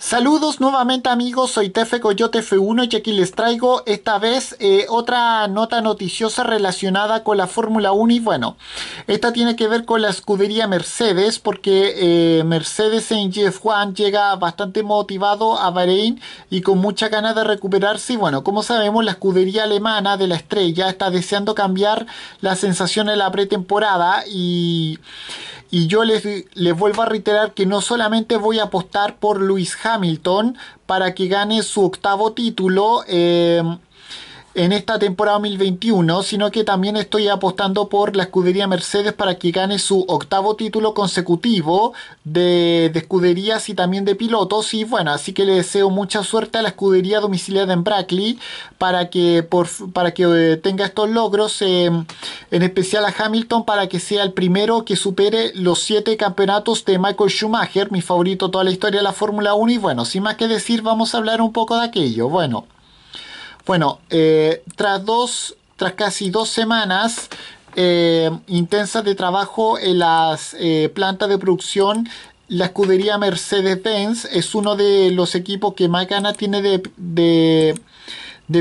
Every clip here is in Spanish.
Saludos nuevamente amigos, soy Tefe Coyote F1 y aquí les traigo esta vez eh, otra nota noticiosa relacionada con la Fórmula 1 y bueno, esta tiene que ver con la escudería Mercedes porque eh, Mercedes en gf Juan llega bastante motivado a Bahrein y con mucha ganas de recuperarse y bueno, como sabemos la escudería alemana de la estrella está deseando cambiar la sensación de la pretemporada y, yo les, vuelvo a reiterar que no solamente voy a apostar por Luis Hamilton, Hamilton para que gane su octavo título. Eh, en esta temporada 2021, sino que también estoy apostando por la escudería Mercedes para que gane su octavo título consecutivo de, escuderías y también de pilotos. Y bueno, así que le deseo mucha suerte a la escudería domiciliada en Brackley para que, para que eh, tenga estos logros, eh, en especial a Hamilton para que sea el primero que supere los siete campeonatos de Michael Schumacher, mi favorito toda la historia de la Fórmula 1. Y bueno, sin más que decir, vamos a hablar un poco de aquello. Bueno. Bueno, eh, tras dos, tras casi dos semanas eh, intensas de trabajo en las eh, plantas de producción, la escudería Mercedes-Benz es uno de los equipos que más ganas tiene de,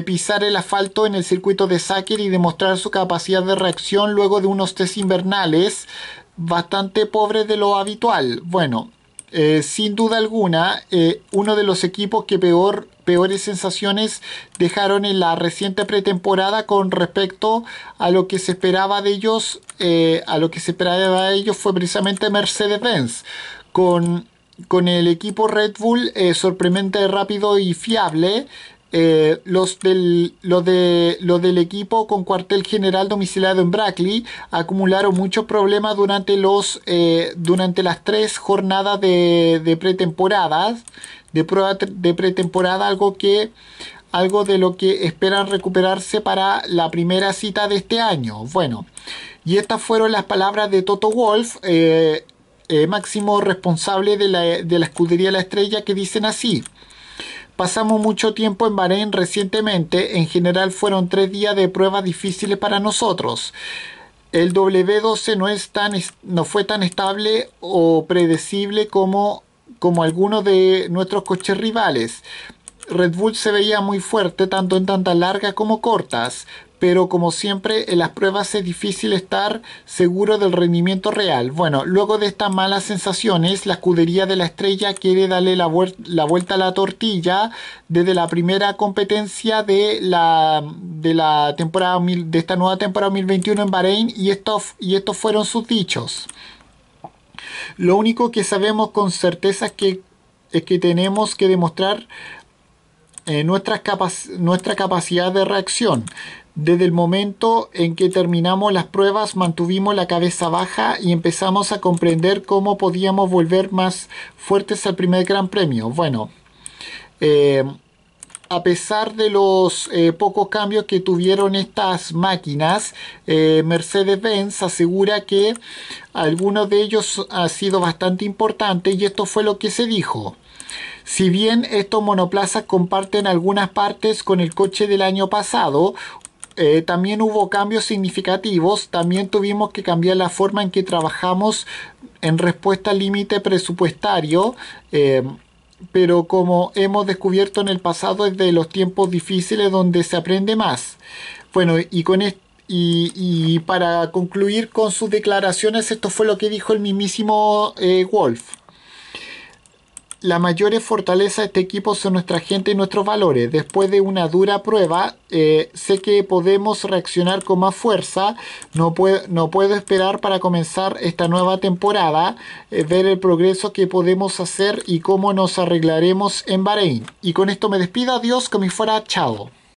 pisar el asfalto en el circuito de Sacker y demostrar su capacidad de reacción luego de unos test invernales bastante pobres de lo habitual. Bueno, eh, sin duda alguna, eh, uno de los equipos que peor, peores sensaciones dejaron en la reciente pretemporada con respecto a lo que se esperaba de ellos, eh, a lo que se esperaba ellos fue precisamente Mercedes-Benz, con, con, el equipo Red Bull sorprendente, rápido y fiable, eh, los, del, los, de, los del equipo con cuartel general domiciliado en Brackley acumularon muchos problemas durante, los, eh, durante las tres jornadas de, pretemporadas, de prueba de pretemporada, algo que algo de lo que esperan recuperarse para la primera cita de este año. Bueno, y estas fueron las palabras de Toto Wolf, eh, máximo responsable de la, de la escudería La Estrella, que dicen así. Pasamos mucho tiempo en Bahrein recientemente, en general fueron tres días de pruebas difíciles para nosotros. El W12 no, es tan, no fue tan estable o predecible como, como algunos de nuestros coches rivales. Red Bull se veía muy fuerte tanto en tantas largas como cortas, pero como siempre en las pruebas es difícil estar seguro del rendimiento real. Bueno, luego de estas malas sensaciones, la escudería de la estrella quiere darle la, vuelta a la tortilla desde la primera competencia de la, de la temporada de esta nueva temporada 2021 en Bahrein y estos, y estos fueron sus dichos. Lo único que sabemos con certeza es que, es que tenemos que demostrar eh, nuestra, capacidad de reacción. Desde el momento en que terminamos las pruebas mantuvimos la cabeza baja y empezamos a comprender cómo podíamos volver más fuertes al primer gran premio. Bueno, eh, a pesar de los eh, pocos cambios que tuvieron estas máquinas, Mercedes-Benz asegura que algunos de ellos ha sido bastante importante y esto fue lo que se dijo. Si bien estos monoplazas comparten algunas partes con el coche del año pasado, eh, también hubo cambios significativos, también tuvimos que cambiar la forma en que trabajamos en respuesta al límite presupuestario, eh, pero como hemos descubierto en el pasado es de los tiempos difíciles donde se aprende más. Bueno, y con y, para concluir con sus declaraciones, esto fue lo que dijo el mismísimo eh, Wolf. La mayor fortaleza de este equipo son nuestra gente y nuestros valores. Después de una dura prueba, eh, sé que podemos reaccionar con más fuerza. No, puedo, esperar para comenzar esta nueva temporada, eh, ver el progreso que podemos hacer y cómo nos arreglaremos en Bahrein. Y con esto me despido, adiós, como fuera, chao.